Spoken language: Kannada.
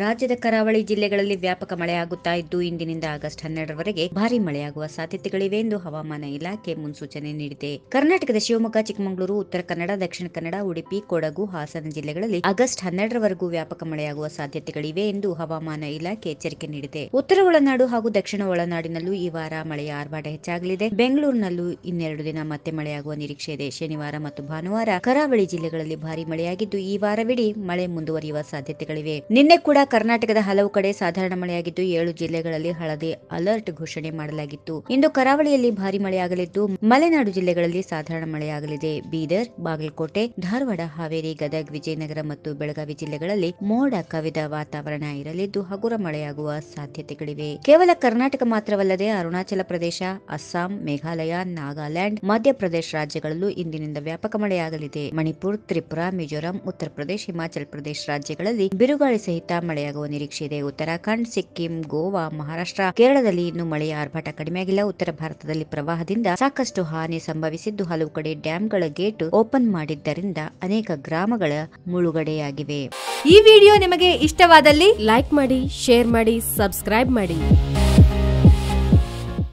ರಾಜ್ಯದ ಕರಾವಳಿ ಜಿಲ್ಲೆಗಳಲ್ಲಿ ವ್ಯಾಪಕ ಮಳೆಯಾಗುತ್ತಾ ಇದ್ದು ಇಂದಿನಿಂದ ಆಗಸ್ಟ್ ಹನ್ನೆರಡರವರೆಗೆ ಭಾರಿ ಮಳೆಯಾಗುವ ಸಾಧ್ಯತೆಗಳಿವೆ ಎಂದು ಹವಾಮಾನ ಇಲಾಖೆ ಮುನ್ಸೂಚನೆ ನೀಡಿದೆ ಕರ್ನಾಟಕದ ಶಿವಮೊಗ್ಗ ಚಿಕ್ಕಮಗಳೂರು ಉತ್ತರ ಕನ್ನಡ ದಕ್ಷಿಣ ಕನ್ನಡ ಉಡುಪಿ ಕೊಡಗು ಹಾಸನ ಜಿಲ್ಲೆಗಳಲ್ಲಿ ಆಗಸ್ಟ್ ಹನ್ನೆರಡರವರೆಗೂ ವ್ಯಾಪಕ ಮಳೆಯಾಗುವ ಸಾಧ್ಯತೆಗಳಿವೆ ಎಂದು ಹವಾಮಾನ ಇಲಾಖೆ ಎಚ್ಚರಿಕೆ ನೀಡಿದೆ ಉತ್ತರ ಒಳನಾಡು ಹಾಗೂ ದಕ್ಷಿಣ ಒಳನಾಡಿನಲ್ಲೂ ಈ ವಾರ ಮಳೆಯ ಆರ್ಭಾಟ ಹೆಚ್ಚಾಗಲಿದೆ ಬೆಂಗಳೂರಿನಲ್ಲೂ ಇನ್ನೆರಡು ದಿನ ಮತ್ತೆ ಮಳೆಯಾಗುವ ನಿರೀಕ್ಷೆ ಇದೆ ಶನಿವಾರ ಮತ್ತು ಭಾನುವಾರ ಕರಾವಳಿ ಜಿಲ್ಲೆಗಳಲ್ಲಿ ಭಾರಿ ಮಳೆಯಾಗಿದ್ದು ಈ ವಾರವಿಡೀ ಮಳೆ ಮುಂದುವರಿಯುವ ಸಾಧ್ಯತೆಗಳಿವೆ ನಿನ್ನೆ ಕೂಡ ಕರ್ನಾಟಕದ ಹಲವು ಕಡೆ ಸಾಧಾರಣ ಮಳೆಯಾಗಿದ್ದು ಏಳು ಜಿಲ್ಲೆಗಳಲ್ಲಿ ಹಳದಿ ಅಲರ್ಟ್ ಘೋಷಣೆ ಮಾಡಲಾಗಿತ್ತು ಇಂದು ಕರಾವಳಿಯಲ್ಲಿ ಭಾರಿ ಮಳೆಯಾಗಲಿದ್ದು ಮಲೆನಾಡು ಜಿಲ್ಲೆಗಳಲ್ಲಿ ಸಾಧಾರಣ ಮಳೆಯಾಗಲಿದೆ ಬೀದರ್ ಬಾಗಲಕೋಟೆ ಧಾರವಾಡ ಹಾವೇರಿ ಗದಗ್ ವಿಜಯನಗರ ಮತ್ತು ಬೆಳಗಾವಿ ಜಿಲ್ಲೆಗಳಲ್ಲಿ ಮೋಡ ಕವಿದ ವಾತಾವರಣ ಇರಲಿದ್ದು ಹಗುರ ಮಳೆಯಾಗುವ ಸಾಧ್ಯತೆಗಳಿವೆ ಕೇವಲ ಕರ್ನಾಟಕ ಮಾತ್ರವಲ್ಲದೆ ಅರುಣಾಚಲ ಪ್ರದೇಶ ಅಸ್ಸಾಂ ಮೇಘಾಲಯ ನಾಗಾಲ್ಯಾಂಡ್ ಮಧ್ಯಪ್ರದೇಶ ರಾಜ್ಯಗಳಲ್ಲೂ ಇಂದಿನಿಂದ ವ್ಯಾಪಕ ಮಳೆಯಾಗಲಿದೆ ಮಣಿಪುರ್ ತ್ರಿಪುರಾ ಮಿಜೋರಾಂ ಉತ್ತರ ಪ್ರದೇಶ ಹಿಮಾಚಲ ಪ್ರದೇಶ ರಾಜ್ಯಗಳಲ್ಲಿ ಬಿರುಗಾಳಿ ಸಹಿತ ಮಳೆಯಾಗುವ ನಿರೀಕ್ಷೆ ಇದೆ ಉತ್ತರಾಖಂಡ್ ಸಿಕ್ಕಿಂ ಗೋವಾ ಮಹಾರಾಷ್ಟ್ರ ಕೇರಳದಲ್ಲಿ ಇನ್ನೂ ಮಳೆಯ ಆರ್ಭಟ ಕಡಿಮೆಯಾಗಿಲ್ಲ ಉತ್ತರ ಭಾರತದಲ್ಲಿ ಪ್ರವಾಹದಿಂದ ಸಾಕಷ್ಟು ಹಾನಿ ಸಂಭವಿಸಿದ್ದು ಹಲವು ಕಡೆ ಡ್ಯಾಂಗಳ ಗೇಟ್ ಓಪನ್ ಮಾಡಿದ್ದರಿಂದ ಅನೇಕ ಗ್ರಾಮಗಳ ಮುಳುಗಡೆಯಾಗಿವೆ ಈ ವಿಡಿಯೋ ನಿಮಗೆ ಇಷ್ಟವಾದಲ್ಲಿ ಲೈಕ್ ಮಾಡಿ ಶೇರ್ ಮಾಡಿ ಸಬ್ಸ್ಕ್ರೈಬ್ ಮಾಡಿ